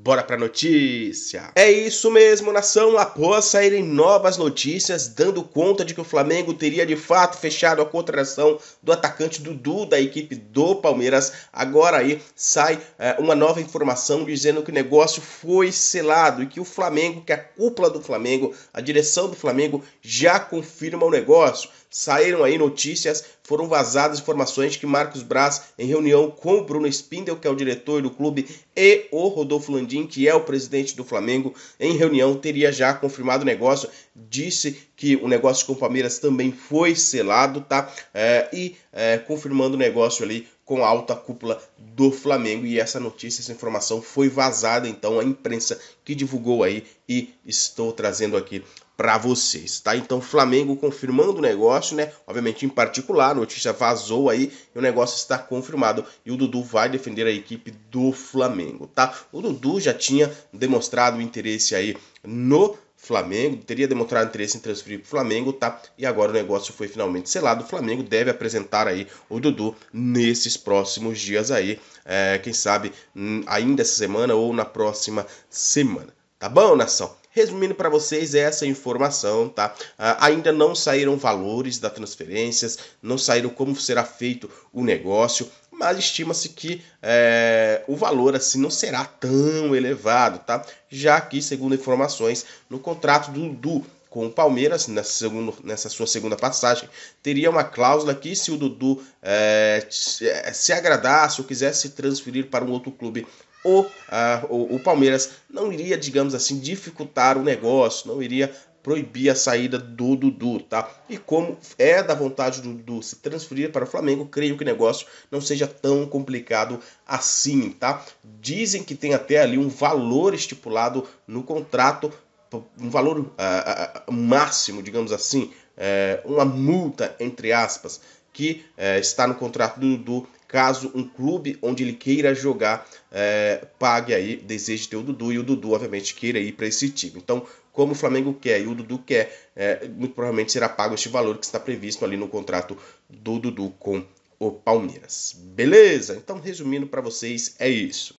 Bora pra notícia! É isso mesmo, nação! Após saírem novas notícias, dando conta de que o Flamengo teria de fato fechado a contratação do atacante Dudu da equipe do Palmeiras, agora aí sai é, uma nova informação dizendo que o negócio foi selado e que o Flamengo, que é a cúpula do Flamengo, a direção do Flamengo já confirma o negócio. Saíram aí notícias, foram vazadas informações que Marcos Braz, em reunião com o Bruno Spindel, que é o diretor do clube, e o Rodolfo Landim, Landim, que é o presidente do Flamengo, em reunião teria já confirmado o negócio, disse que o negócio com o Palmeiras também foi selado, tá? É, e é, confirmando o negócio ali com a alta cúpula do Flamengo e essa notícia, essa informação foi vazada então a imprensa que divulgou aí e estou trazendo aqui para vocês, tá? Então, Flamengo confirmando o negócio, né? Obviamente, em particular, a notícia vazou aí e o negócio está confirmado. E o Dudu vai defender a equipe do Flamengo, tá? O Dudu já tinha demonstrado interesse aí no Flamengo, teria demonstrado interesse em transferir para o Flamengo, tá? E agora o negócio foi finalmente selado. O Flamengo deve apresentar aí o Dudu nesses próximos dias aí, é, quem sabe hum, ainda essa semana ou na próxima semana. Tá bom, nação? Resumindo para vocês essa informação, tá? Ah, ainda não saíram valores das transferências, não saíram como será feito o negócio mas estima-se que é, o valor assim não será tão elevado, tá? Já que, segundo informações, no contrato do, Dudu com o Palmeiras, nessa, segunda, nessa, sua segunda passagem, teria uma cláusula que, se o Dudu é, se agradasse ou quisesse transferir para um outro clube, o, a, ah, o, o, Palmeiras não iria, digamos assim, dificultar o negócio, não iria proibir a saída do Dudu, tá? E como é da vontade do Dudu se transferir para o Flamengo, creio que o negócio não seja tão complicado assim, tá? Dizem que tem até ali um valor estipulado no contrato, um valor uh, uh, máximo, digamos assim, uh, uma multa, entre aspas, que eh, está no contrato do Dudu caso um clube onde ele queira jogar é, pague aí, deseje ter o Dudu e o Dudu, obviamente, queira ir para esse time. Então, como o Flamengo quer e o Dudu quer, é, muito provavelmente será pago este valor que está previsto ali no contrato do Dudu com o Palmeiras. Beleza? Então, resumindo para vocês, é isso.